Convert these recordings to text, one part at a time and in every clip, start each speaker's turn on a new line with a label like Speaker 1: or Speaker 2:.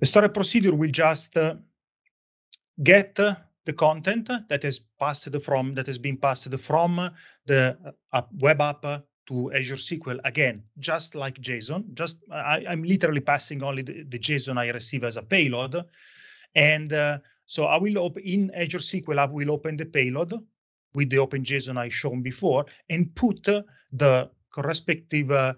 Speaker 1: The storage procedure will just uh, get the content that has passed from that has been passed from the uh, web app to Azure SQL again, just like JSON. Just I, am literally passing only the, the, JSON I receive as a payload, and uh, so I will open in Azure SQL, I will open the payload with the OpenJSON I shown before and put the respective uh,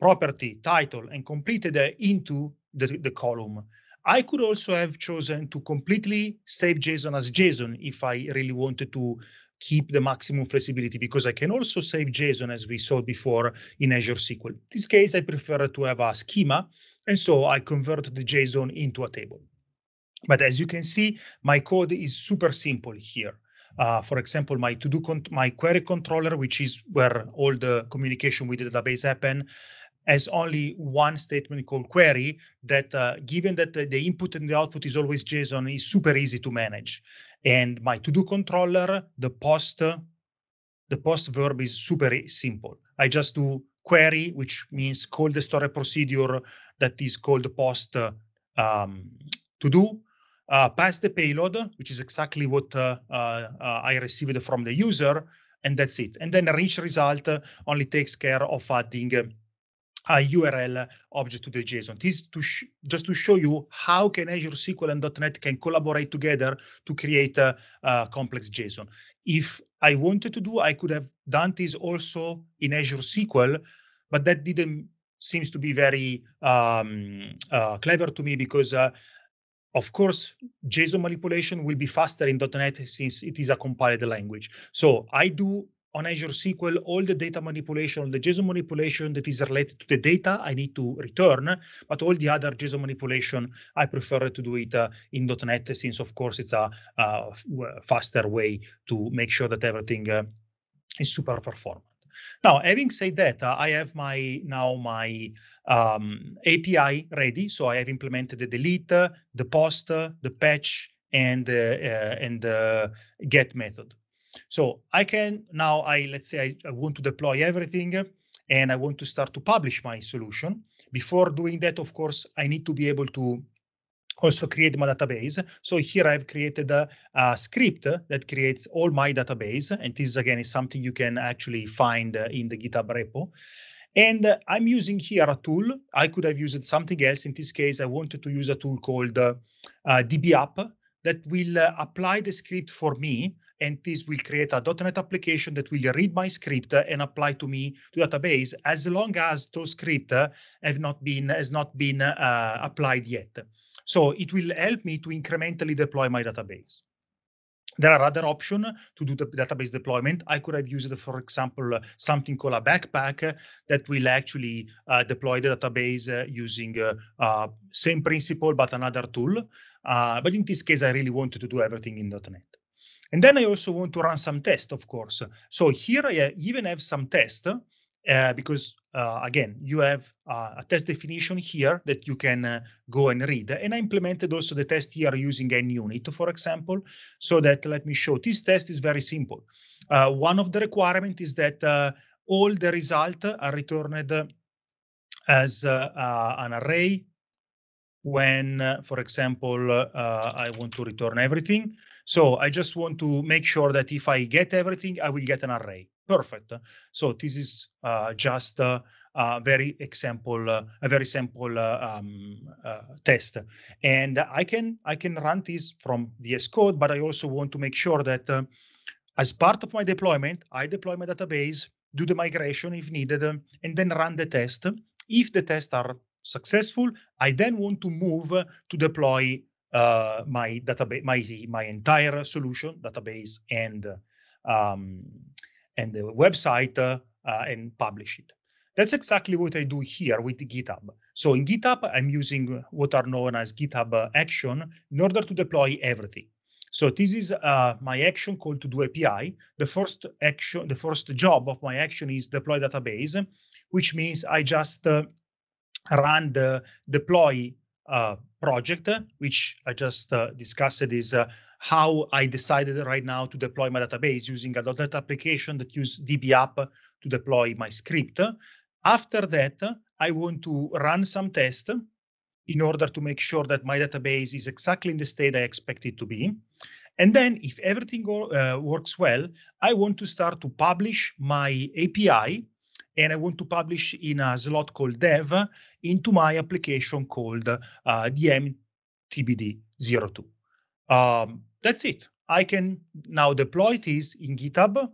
Speaker 1: property, title, and completed uh, into the, the column. I could also have chosen to completely save JSON as JSON if I really wanted to keep the maximum flexibility because I can also save JSON as we saw before in Azure SQL. In this case, I prefer to have a schema, and so I convert the JSON into a table. But as you can see, my code is super simple here. Uh, for example, my to-do my query controller, which is where all the communication with the database happen, has only one statement called query that, uh, given that the input and the output is always JSON, is super easy to manage. And my to-do controller, the post, the post verb is super simple. I just do query, which means call the store procedure that is called post um, to do, uh, pass the payload, which is exactly what uh, uh, I received from the user, and that's it. And then a rich result only takes care of adding a URL object to the JSON. This to just to show you how can Azure SQL and .NET can collaborate together to create a, a, complex JSON. If I wanted to do, I could have done this also in Azure SQL, but that didn't seems to be very um, uh, clever to me because uh, of course, JSON manipulation will be faster in .NET since it is a compiled language. So I do on Azure SQL all the data manipulation, the JSON manipulation that is related to the data I need to return, but all the other JSON manipulation, I prefer to do it uh, in .NET since, of course, it's a faster way to make sure that everything uh, is super performant. Now, having said that, uh, I have my now my um, API ready. So I have implemented the delete, uh, the post, uh, the patch, and the uh, and the get method. So I can now I let's say I, I want to deploy everything uh, and I want to start to publish my solution. Before doing that, of course, I need to be able to also create my database. So here I've created a, a script that creates all my database. And this again is something you can actually find uh, in the GitHub repo. And uh, I'm using here a tool. I could have used something else. In this case, I wanted to use a tool called uh, uh dbapp that will apply the script for me. And this will create a .NET application that will read my script and apply to me to database as long as those script have not been has not been applied yet. So it will help me to incrementally deploy my database. There are other options to do the database deployment. I could have used, for example, something called a backpack that will actually uh, deploy the database uh, using uh, uh, same principle, but another tool. Uh, but in this case, I really wanted to do everything in .NET. And then I also want to run some tests, of course. So here I even have some tests uh, because uh, again, you have uh, a test definition here that you can uh, go and read. And I implemented also the test here using NUnit, unit, for example, so that let me show this test is very simple. Uh, one of the requirement is that uh, all the result are returned as an array when, uh, for example, uh, uh, I want to return everything. So I just want to make sure that if I get everything, I will get an array. Perfect. So this is uh, just a very example, uh, a very simple uh, um, test, and I can I can run this from VS Code, but I also want to make sure that as part of my deployment, I deploy my database, do the migration if needed, and then run the test if the tests are successful, I then want to move to deploy uh, my database, my my entire solution, database and um, and the website, uh, uh, and publish it. That's exactly what I do here with GitHub. So in GitHub, I'm using what are known as GitHub Action in order to deploy everything. So this is uh, my action called to do API. The first action, the first job of my action is deploy database, which means I just uh, run the deploy uh, project, which I just uh, discussed is uh, how I decided right now to deploy my database using a .NET application that use dbapp to deploy my script. After that, I want to run some tests in order to make sure that my database is exactly in the state I expect it to be. And then if everything uh, works well, I want to start to publish my API and I want to publish in a uh, slot called dev into my application called uh, DMTBD02. Um, that's it. I can now deploy this in GitHub